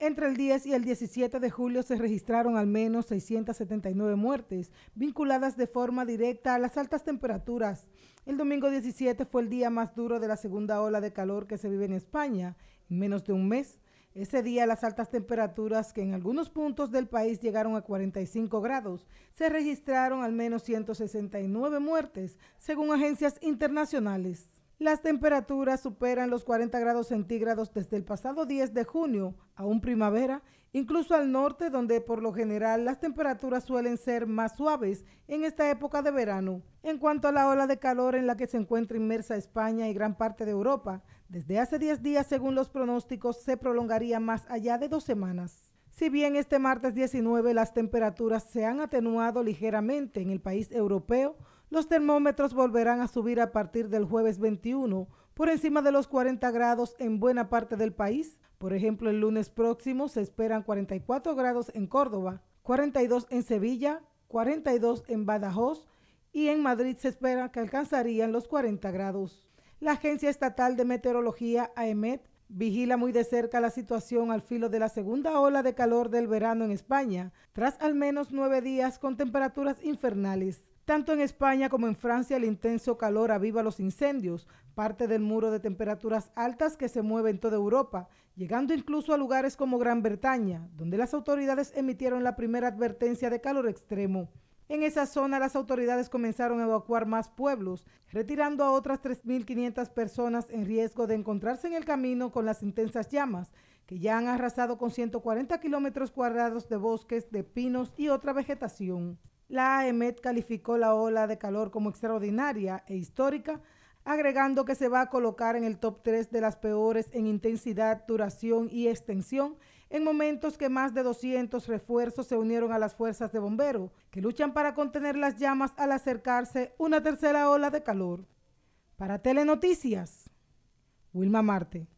Entre el 10 y el 17 de julio se registraron al menos 679 muertes vinculadas de forma directa a las altas temperaturas. El domingo 17 fue el día más duro de la segunda ola de calor que se vive en España en menos de un mes. Ese día las altas temperaturas, que en algunos puntos del país llegaron a 45 grados, se registraron al menos 169 muertes, según agencias internacionales. Las temperaturas superan los 40 grados centígrados desde el pasado 10 de junio, aún primavera, incluso al norte donde por lo general las temperaturas suelen ser más suaves en esta época de verano. En cuanto a la ola de calor en la que se encuentra inmersa España y gran parte de Europa, desde hace 10 días según los pronósticos se prolongaría más allá de dos semanas. Si bien este martes 19 las temperaturas se han atenuado ligeramente en el país europeo, los termómetros volverán a subir a partir del jueves 21 por encima de los 40 grados en buena parte del país. Por ejemplo, el lunes próximo se esperan 44 grados en Córdoba, 42 en Sevilla, 42 en Badajoz y en Madrid se espera que alcanzarían los 40 grados. La Agencia Estatal de Meteorología, AEMET, vigila muy de cerca la situación al filo de la segunda ola de calor del verano en España, tras al menos nueve días con temperaturas infernales. Tanto en España como en Francia el intenso calor aviva los incendios, parte del muro de temperaturas altas que se mueve en toda Europa, llegando incluso a lugares como Gran Bretaña, donde las autoridades emitieron la primera advertencia de calor extremo. En esa zona las autoridades comenzaron a evacuar más pueblos, retirando a otras 3.500 personas en riesgo de encontrarse en el camino con las intensas llamas, que ya han arrasado con 140 kilómetros cuadrados de bosques, de pinos y otra vegetación. La AEMET calificó la ola de calor como extraordinaria e histórica, agregando que se va a colocar en el top 3 de las peores en intensidad, duración y extensión, en momentos que más de 200 refuerzos se unieron a las fuerzas de bomberos, que luchan para contener las llamas al acercarse una tercera ola de calor. Para Telenoticias, Wilma Marte.